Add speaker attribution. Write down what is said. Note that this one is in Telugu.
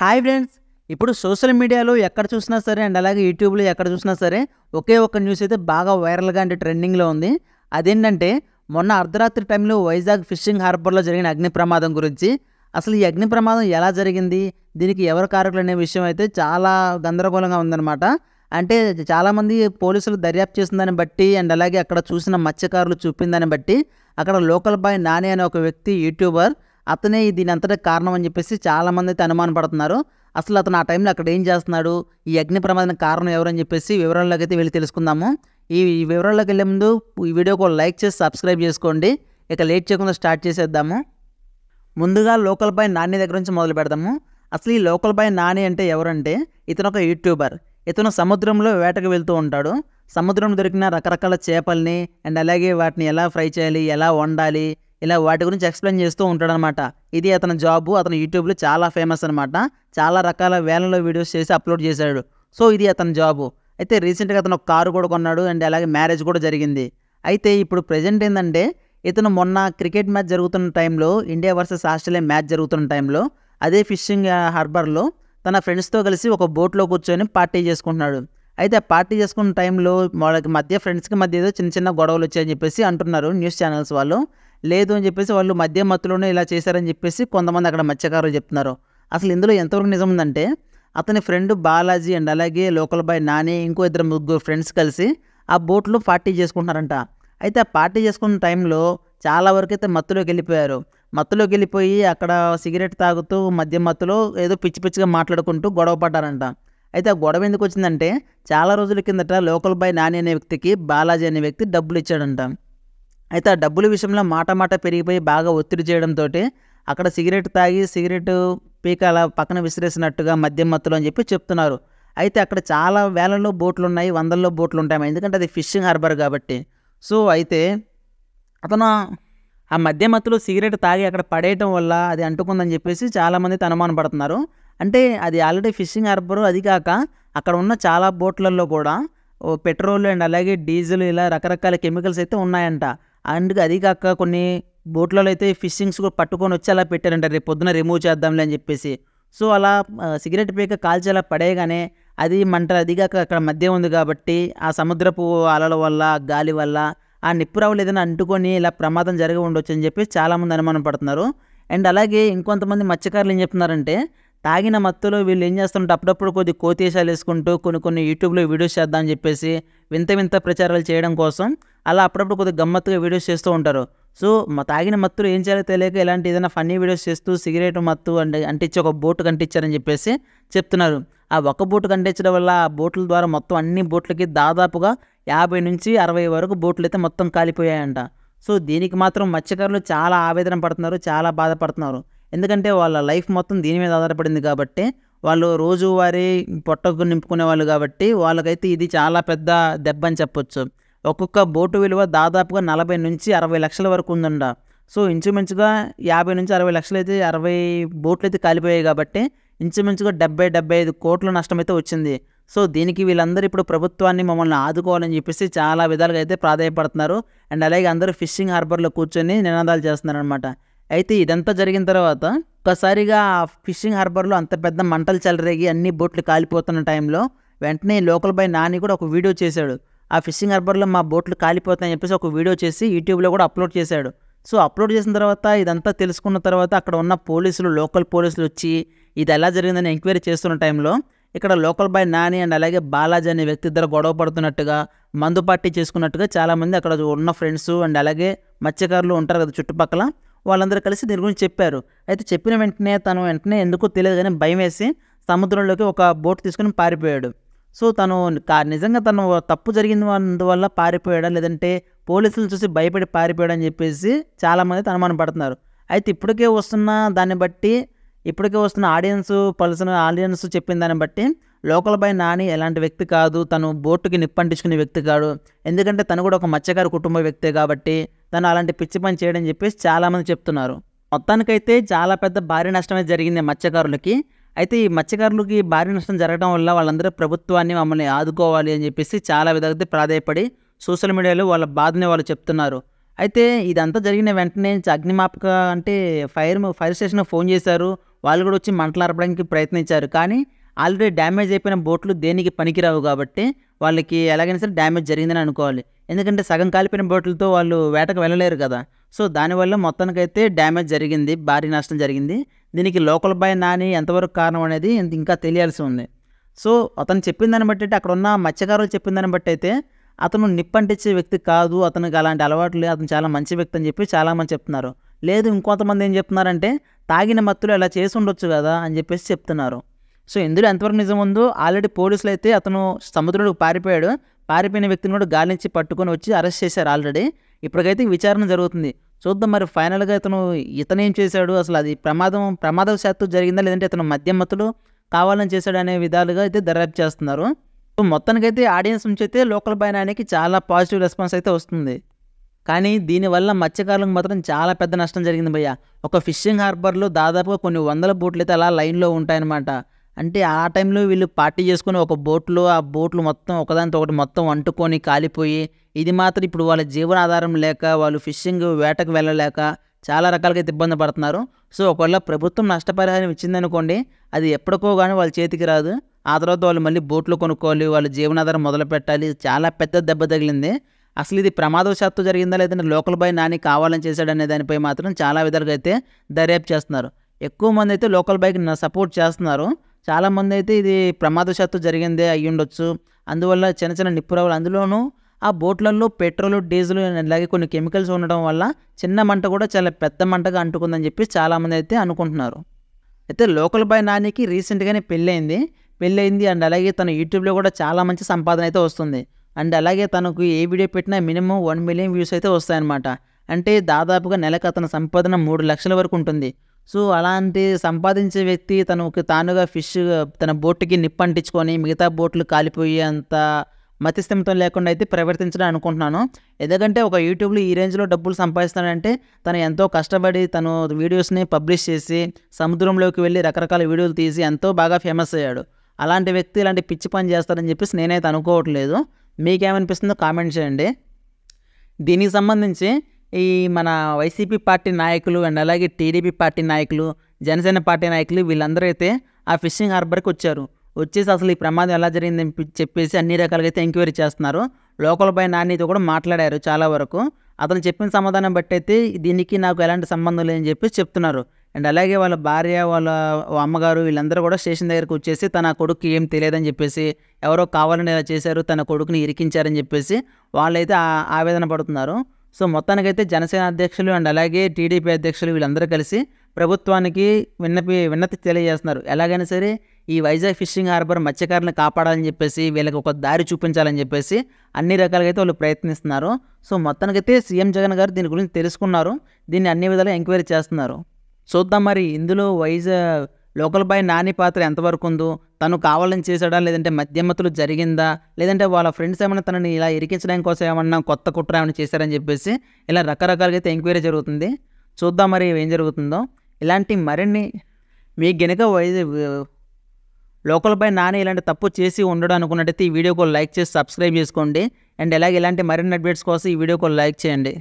Speaker 1: హాయ్ ఫ్రెండ్స్ ఇప్పుడు సోషల్ మీడియాలో ఎక్కడ చూసినా సరే అండ్ అలాగే యూట్యూబ్లో ఎక్కడ చూసినా సరే ఒకే ఒక న్యూస్ అయితే బాగా వైరల్గా అంటే ట్రెండింగ్లో ఉంది అదేంటంటే మొన్న అర్ధరాత్రి టైంలో వైజాగ్ ఫిషింగ్ హార్బర్లో జరిగిన అగ్ని ప్రమాదం గురించి అసలు ఈ అగ్ని ప్రమాదం ఎలా జరిగింది దీనికి ఎవరు కారకులు అనే విషయం అయితే చాలా గందరగోళంగా ఉందన్నమాట అంటే చాలామంది పోలీసులు దర్యాప్తు చేసిన దాన్ని బట్టి అండ్ అలాగే అక్కడ చూసిన మత్స్యకారులు చూపిన దాన్ని బట్టి అక్కడ లోకల్ బాయ్ నాని అనే ఒక వ్యక్తి యూట్యూబర్ అతనే దీని అంతటా కారణం అని చెప్పేసి చాలామంది అయితే అనుమానపడుతున్నారు అసలు అతను ఆ టైంలో అక్కడ ఏం చేస్తున్నాడు ఈ అగ్ని ప్రమాదానికి కారణం ఎవరని చెప్పేసి వివరాల్లోకి అయితే వెళ్ళి తెలుసుకుందాము ఈ వివరాల్లోకి వెళ్ళే ముందు ఈ వీడియోకి లైక్ చేసి సబ్స్క్రైబ్ చేసుకోండి ఇక లేట్ చేయకుండా స్టార్ట్ చేసేద్దాము ముందుగా లోకల్ బాయ్ నాని దగ్గర నుంచి మొదలు పెడదాము అసలు ఈ లోకల్ బాయ్ నాని అంటే ఎవరంటే ఇతను ఒక యూట్యూబర్ ఇతను సముద్రంలో వేటకు వెళ్తూ ఉంటాడు సముద్రం దొరికిన రకరకాల చేపల్ని అండ్ అలాగే వాటిని ఎలా ఫ్రై చేయాలి ఎలా వండాలి ఇలా వాటి గురించి ఎక్స్ప్లెయిన్ చేస్తూ ఉంటాడనమాట ఇది అతని జాబు అతను యూట్యూబ్లో చాలా ఫేమస్ అనమాట చాలా రకాల వేలలో వీడియోస్ చేసి అప్లోడ్ చేశాడు సో ఇది అతని జాబు అయితే రీసెంట్గా అతను ఒక కారు కూడా కొన్నాడు అండ్ అలాగే మ్యారేజ్ కూడా జరిగింది అయితే ఇప్పుడు ప్రజెంట్ ఏంటంటే ఇతను మొన్న క్రికెట్ మ్యాచ్ జరుగుతున్న టైంలో ఇండియా వర్సెస్ ఆస్ట్రేలియా మ్యాచ్ జరుగుతున్న టైంలో అదే ఫిషింగ్ హార్బర్లో తన ఫ్రెండ్స్తో కలిసి ఒక బోట్లో కూర్చొని పార్టీ చేసుకుంటున్నాడు అయితే ఆ పార్టీ చేసుకున్న టైంలో వాళ్ళకి మధ్య ఫ్రెండ్స్కి మధ్య ఏదో చిన్న చిన్న గొడవలు వచ్చాయని చెప్పేసి అంటున్నారు న్యూస్ ఛానల్స్ వాళ్ళు లేదు అని చెప్పేసి వాళ్ళు మధ్య మత్తులోనే ఇలా చేశారని చెప్పేసి కొంతమంది అక్కడ మత్స్యకారులు చెప్తున్నారు అసలు ఇందులో ఎంతవరకు నిజం ఉందంటే అతని ఫ్రెండ్ బాలాజీ అండ్ అలాగే లోకల్ బాయ్ నాని ఇంకో ఇద్దరు ముగ్గురు ఫ్రెండ్స్ కలిసి ఆ బోట్లో పార్టీ చేసుకుంటున్నారంట అయితే ఆ పార్టీ చేసుకున్న టైంలో చాలా వరకు అయితే మత్తులోకి వెళ్ళిపోయారు మత్తులోకి వెళ్ళిపోయి అక్కడ సిగరెట్ తాగుతూ మద్యం మత్తులో ఏదో పిచ్చి పిచ్చిగా మాట్లాడుకుంటూ గొడవ పడ్డారంట అయితే ఆ గొడవ ఎందుకు వచ్చిందంటే చాలా రోజుల కిందట లోకల్ బాయ్ నాని అనే వ్యక్తికి బాలాజీ అనే వ్యక్తి డబ్బులు ఇచ్చాడంట అయితే ఆ డబ్బుల విషయంలో మాట మాట పెరిగిపోయి బాగా ఒత్తిడి చేయడంతో అక్కడ సిగరెట్ తాగి సిగరెట్ పీక అలా పక్కన విసిరేసినట్టుగా మద్యం మత్తులు అని చెప్పి చెప్తున్నారు అయితే అక్కడ చాలా వేలలో బోట్లు ఉన్నాయి వందల్లో బోట్లు ఉంటాయి ఎందుకంటే అది ఫిషింగ్ హార్బర్ కాబట్టి సో అయితే అతను ఆ మద్యం మత్తులో సిగరెట్ తాగి అక్కడ పడేయటం వల్ల అది అంటుకుందని చెప్పేసి చాలామంది అనుమానం పడుతున్నారు అంటే అది ఆల్రెడీ ఫిషింగ్ హార్బర్ అది కాక అక్కడ ఉన్న చాలా బోట్లలో కూడా పెట్రోల్ అండ్ అలాగే డీజిల్ ఇలా రకరకాల కెమికల్స్ అయితే ఉన్నాయంట అండ్ అది కాక కొన్ని బోట్లలో అయితే ఫిషింగ్స్ కూడా పట్టుకొని వచ్చి అలా పెట్టారంట రేపు పొద్దున రిమూవ్ చేద్దాంలే అని చెప్పేసి సో అలా సిగరెట్ పీక కాల్చి అలా పడేయగానే అది మంట అదిగాక అక్కడ మధ్య ఉంది కాబట్టి ఆ సముద్రపు అలల వల్ల గాలి వల్ల ఆ నిప్పురావులు ఏదైనా అంటుకొని ఇలా ప్రమాదం జరిగి ఉండొచ్చు అని చెప్పి చాలామంది అనుమానం పడుతున్నారు అండ్ అలాగే ఇంకొంతమంది మత్స్యకారులు ఏం చెప్తున్నారంటే తాగిన మత్తులో వీళ్ళు ఏం చేస్తుంటే అప్పుడప్పుడు కొద్ది కోతీశాలు వేసుకుంటూ కొన్ని కొన్ని యూట్యూబ్లో వీడియోస్ చేద్దామని చెప్పేసి వింత వింత ప్రచారాలు చేయడం కోసం అలా అప్పుడప్పుడు కొద్దిగా గమ్మత్తుగా వీడియోస్ చేస్తూ ఉంటారు సో మా తాగిన మత్తులు ఏం చేయాలో తెలియక ఇలాంటి ఏదైనా ఫన్నీ వీడియోస్ చేస్తూ సిగరెట్ మత్తు అంటే అంటించి ఒక బోటు కంటించారని చెప్పేసి చెప్తున్నారు ఆ ఒక్క బోటు కంటించడం వల్ల ఆ బోట్ల ద్వారా మొత్తం అన్ని బోట్లకి దాదాపుగా యాభై నుంచి అరవై వరకు బోట్లు అయితే మొత్తం కాలిపోయాయంట సో దీనికి మాత్రం మత్స్యకారులు చాలా ఆవేదన పడుతున్నారు చాలా బాధపడుతున్నారు ఎందుకంటే వాళ్ళ లైఫ్ మొత్తం దీని మీద ఆధారపడింది కాబట్టి వాళ్ళు రోజువారీ పొట్టకు నింపుకునే వాళ్ళు కాబట్టి వాళ్ళకైతే ఇది చాలా పెద్ద దెబ్బ అని చెప్పొచ్చు ఒక్కొక్క బోటు విలువ దాదాపుగా నలభై నుంచి అరవై లక్షల వరకు ఉందండ సో ఇంచుమించుగా యాభై నుంచి అరవై లక్షలు అయితే అరవై బోట్లు అయితే కాలిపోయాయి కాబట్టి ఇంచుమించుగా డెబ్బై డెబ్బై ఐదు కోట్ల నష్టం అయితే వచ్చింది సో దీనికి వీళ్ళందరూ ఇప్పుడు ప్రభుత్వాన్ని మమ్మల్ని ఆదుకోవాలని చెప్పేసి చాలా విధాలుగా అయితే ప్రాధాయపడుతున్నారు అండ్ అలాగే అందరూ ఫిషింగ్ హార్బర్లో కూర్చొని నినాదాలు చేస్తున్నారు అనమాట అయితే ఇదంతా జరిగిన తర్వాత ఒక్కసారిగా ఫిషింగ్ హార్బర్లో అంత పెద్ద మంటలు చెలరేగి అన్ని బోట్లు కాలిపోతున్న టైంలో వెంటనే లోకల్ బై నాని కూడా ఒక వీడియో చేశాడు ఆ ఫిషింగ్ హార్బర్లో మా బోట్లు కాలిపోతాయని చెప్పేసి ఒక వీడియో చేసి యూట్యూబ్లో కూడా అప్లోడ్ చేశాడు సో అప్లోడ్ చేసిన తర్వాత ఇదంతా తెలుసుకున్న తర్వాత అక్కడ ఉన్న పోలీసులు లోకల్ పోలీసులు వచ్చి ఇది ఎలా జరిగిందని ఎంక్వైరీ చేస్తున్న టైంలో ఇక్కడ లోకల్ బాయ్ నాని అండ్ అలాగే బాలాజీ అనే వ్యక్తి ఇద్దరు గొడవ పడుతున్నట్టుగా మందు పార్టీ చేసుకున్నట్టుగా చాలామంది అక్కడ ఉన్న ఫ్రెండ్స్ అండ్ అలాగే మత్స్యకారులు ఉంటారు కదా చుట్టుపక్కల వాళ్ళందరూ కలిసి దీని గురించి చెప్పారు అయితే చెప్పిన వెంటనే తను వెంటనే ఎందుకో తెలియదు కానీ భయం వేసి సముద్రంలోకి ఒక బోట్ తీసుకుని పారిపోయాడు సో తను నిజంగా తను తప్పు జరిగింది అందువల్ల పారిపోయాడా లేదంటే పోలీసులు చూసి భయపడి పారిపోయాడని చెప్పేసి చాలామంది అనుమానం పడుతున్నారు అయితే ఇప్పటికే వస్తున్న దాన్ని బట్టి ఇప్పటికే వస్తున్న ఆడియన్స్ పలుసిన ఆడియన్స్ చెప్పిన దాన్ని బట్టి లోకల్ బై నాని ఎలాంటి వ్యక్తి కాదు తను బోటుకి నిప్పంటించుకునే వ్యక్తి కాడు ఎందుకంటే తను కూడా ఒక మత్స్యకారి కుటుంబ వ్యక్తే కాబట్టి తను అలాంటి పిచ్చి పని చేయడని చెప్పేసి చాలామంది చెప్తున్నారు మొత్తానికైతే చాలా పెద్ద భారీ నష్టమే జరిగింది మత్స్యకారులకి అయితే ఈ మత్స్యకారులకి భారీ నష్టం జరగడం వల్ల వాళ్ళందరూ ప్రభుత్వాన్ని మమ్మల్ని ఆదుకోవాలి అని చెప్పేసి చాలా విధంగా ప్రాధాయపడి సోషల్ మీడియాలో వాళ్ళ బాధని వాళ్ళు చెప్తున్నారు అయితే ఇదంతా జరిగిన వెంటనే అగ్నిమాపక అంటే ఫైర్ ఫైర్ స్టేషన్ ఫోన్ చేశారు వాళ్ళు కూడా వచ్చి మంటలు ఆర్పడానికి ప్రయత్నించారు కానీ ఆల్రెడీ డ్యామేజ్ అయిపోయిన బోట్లు దేనికి పనికిరావు కాబట్టి వాళ్ళకి ఎలాగైనా సరే డ్యామేజ్ జరిగిందని అనుకోవాలి ఎందుకంటే సగం కాలిపోయిన బోట్లతో వాళ్ళు వేటకు వెళ్ళలేరు కదా సో దానివల్ల మొత్తానికైతే డ్యామేజ్ జరిగింది భారీ నష్టం జరిగింది దీనికి లోకల్ బాయ్ నాని ఎంతవరకు కారణం అనేది ఇంకా తెలియాల్సి ఉంది సో అతను చెప్పిన దాన్ని బట్టి అక్కడ ఉన్న మత్స్యకారులు చెప్పిన దాన్ని బట్టి అయితే అతను నిప్పంటించే వ్యక్తి కాదు అతనికి అలాంటి అలవాట్లు లేదు అతను చాలా మంచి వ్యక్తి అని చెప్పి చాలామంది చెప్తున్నారు లేదు ఇంకొంతమంది ఏం చెప్తున్నారంటే తాగిన మత్తులు ఇలా చేసి ఉండొచ్చు కదా అని చెప్పేసి చెప్తున్నారు సో ఇందులో ఎంతవరకు నిజం ఉందో ఆల్రెడీ పోలీసులు అయితే అతను సముద్రంలోకి పారిపోయాడు పారిపోయిన వ్యక్తిని కూడా గాలి నుంచి పట్టుకొని వచ్చి అరెస్ట్ చేశారు ఆల్రెడీ ఇప్పటికైతే విచారణ జరుగుతుంది చూద్దాం మరి ఫైనల్గా ఇతను ఇతను ఏం చేశాడు అసలు అది ప్రమాదం శాతం జరిగిందా లేదంటే ఇతను మధ్యమతులు కావాలని చేశాడు అనే విధాలుగా అయితే దర్యాప్తు చేస్తున్నారు సో మొత్తానికైతే ఆడియన్స్ నుంచి అయితే లోకల్ పయనానికి చాలా పాజిటివ్ రెస్పాన్స్ అయితే వస్తుంది కానీ దీనివల్ల మత్స్యకారులకు మాత్రం చాలా పెద్ద నష్టం జరిగింది భయ్య ఒక ఫిషింగ్ హార్బర్లో దాదాపుగా కొన్ని వందల బోట్లు అయితే అలా లైన్లో ఉంటాయన్నమాట అంటే ఆ టైంలో వీళ్ళు పార్టీ చేసుకుని ఒక బోట్లో ఆ బోట్లు మొత్తం ఒకదానితో ఒకటి మొత్తం అంటుకొని కాలిపోయి ఇది మాత్రం ఇప్పుడు వాళ్ళ జీవనాధారం లేక వాళ్ళు ఫిషింగ్ వేటకు వెళ్ళలేక చాలా రకాలుగా అయితే ఇబ్బంది పడుతున్నారు సో ఒకవేళ ప్రభుత్వం నష్టపరిహారం ఇచ్చిందనుకోండి అది ఎప్పటికో కానీ వాళ్ళ చేతికి రాదు ఆ తర్వాత వాళ్ళు మళ్ళీ బోట్లు కొనుక్కోవాలి వాళ్ళ జీవనాధారం మొదలు పెట్టాలి చాలా పెద్ద దెబ్బ తగిలింది అసలు ఇది ప్రమాదవశాత్తు జరిగిందా లేదంటే లోకల్ బాయ్ నాని కావాలని చేశాడనే దానిపై మాత్రం చాలా విధాలుగా అయితే దర్యాప్తు చేస్తున్నారు ఎక్కువ మంది అయితే లోకల్ బాయ్కి సపోర్ట్ చేస్తున్నారు చాలామంది అయితే ఇది ప్రమాదశాత్తు జరిగిందే అయ్యి ఉండొచ్చు అందువల్ల చిన్న చిన్న నిప్పురావులు అందులోనూ ఆ బోట్లలో పెట్రోల్ డీజిల్ అలాగే కొన్ని కెమికల్స్ ఉండడం వల్ల చిన్న మంట కూడా చాలా పెద్ద మంటగా అంటుకుందని చెప్పి చాలామంది అయితే అనుకుంటున్నారు అయితే లోకల్ బాయ్ నానికి రీసెంట్గానే పెళ్ళయింది పెళ్ళయింది అండ్ అలాగే తన యూట్యూబ్లో కూడా చాలా మంచి సంపాదన అయితే వస్తుంది అండ్ అలాగే తనకు ఏ వీడియో పెట్టినా మినిమం వన్ మిలియన్ వ్యూస్ అయితే వస్తాయన్నమాట అంటే దాదాపుగా నెలకు అతని సంపాదన మూడు లక్షల వరకు ఉంటుంది సో అలాంటి సంపాదించే వ్యక్తి తనకు తానుగా ఫిష్ తన బోట్కి నిప్పంటించుకొని మిగతా బోట్లు కాలిపోయేంత మతిస్థిమితం లేకుండా అయితే ప్రవర్తించడం అనుకుంటున్నాను ఎందుకంటే ఒక యూట్యూబ్లో ఈ రేంజ్లో డబ్బులు సంపాదిస్తానంటే తను ఎంతో కష్టపడి తను వీడియోస్ని పబ్లిష్ చేసి సముద్రంలోకి వెళ్ళి రకరకాల వీడియోలు తీసి ఎంతో బాగా ఫేమస్ అయ్యాడు అలాంటి వ్యక్తి ఇలాంటి పిచ్చి పని చేస్తారని చెప్పేసి నేనైతే అనుకోవట్లేదు మీకేమనిపిస్తుందో కామెంట్ చేయండి దీనికి సంబంధించి ఈ మన వైసీపీ పార్టీ నాయకులు అండ్ అలాగే టీడీపీ పార్టీ నాయకులు జనసేన పార్టీ నాయకులు వీళ్ళందరూ అయితే ఆ ఫిషింగ్ హార్బర్కి వచ్చారు వచ్చేసి అసలు ఈ ప్రమాదం ఎలా జరిగిందని చెప్పేసి అన్ని రకాలుగా అయితే ఎంక్వైరీ చేస్తున్నారు లోకల్ బాయ్ నాణ్యత కూడా మాట్లాడారు చాలా వరకు అతను చెప్పిన సమాధానం బట్టి అయితే దీనికి నాకు ఎలాంటి సంబంధం లేదని చెప్పి చెప్తున్నారు అండ్ అలాగే వాళ్ళ భార్య వాళ్ళ అమ్మగారు వీళ్ళందరూ కూడా స్టేషన్ దగ్గరకు వచ్చేసి తన కొడుకు ఏం తెలియదని చెప్పేసి ఎవరో కావాలని ఇలా చేశారు తన కొడుకుని ఇరికించారని చెప్పేసి వాళ్ళైతే ఆవేదన పడుతున్నారు సో మొత్తానికైతే జనసేన అధ్యక్షులు అండ్ అలాగే టీడీపీ అధ్యక్షులు వీళ్ళందరూ కలిసి ప్రభుత్వానికి విన్నపి విన్నతి తెలియజేస్తున్నారు ఎలాగైనా సరే ఈ వైజాగ్ ఫిషింగ్ హార్బర్ మత్స్యకారులను కాపాడాలని చెప్పేసి వీళ్ళకి ఒక దారి చూపించాలని చెప్పేసి అన్ని రకాలుగా అయితే వాళ్ళు ప్రయత్నిస్తున్నారు సో మొత్తానికైతే సీఎం జగన్ గారు దీని గురించి తెలుసుకున్నారు దీన్ని అన్ని విధాలుగా ఎంక్వైరీ చేస్తున్నారు చూద్దాం మరి ఇందులో వైజాగ్ లోకల్పై నాని పాత్ర ఎంతవరకు ఉందో తను కావాలని చేశాడా లేదంటే మధ్యమతులు జరిగిందా లేదంటే వాళ్ళ ఫ్రెండ్స్ ఏమైనా తనని ఇలా ఇరికించడానికి కోసం ఏమన్నా కొత్త కుట్ర ఏమైనా చేశారని చెప్పేసి ఇలా రకరకాలుగా అయితే ఎంక్వైరీ జరుగుతుంది చూద్దాం మరి ఏం జరుగుతుందో ఇలాంటి మరిన్ని మీ గనుక లోకల్ నాని ఇలాంటి తప్పు చేసి ఉండడం అనుకున్నట్టయితే ఈ వీడియోకు లైక్ చేసి సబ్స్క్రైబ్ చేసుకోండి అండ్ ఇలాగే ఇలాంటి మరిన్ని అప్డేట్స్ కోసం ఈ వీడియోకు లైక్ చేయండి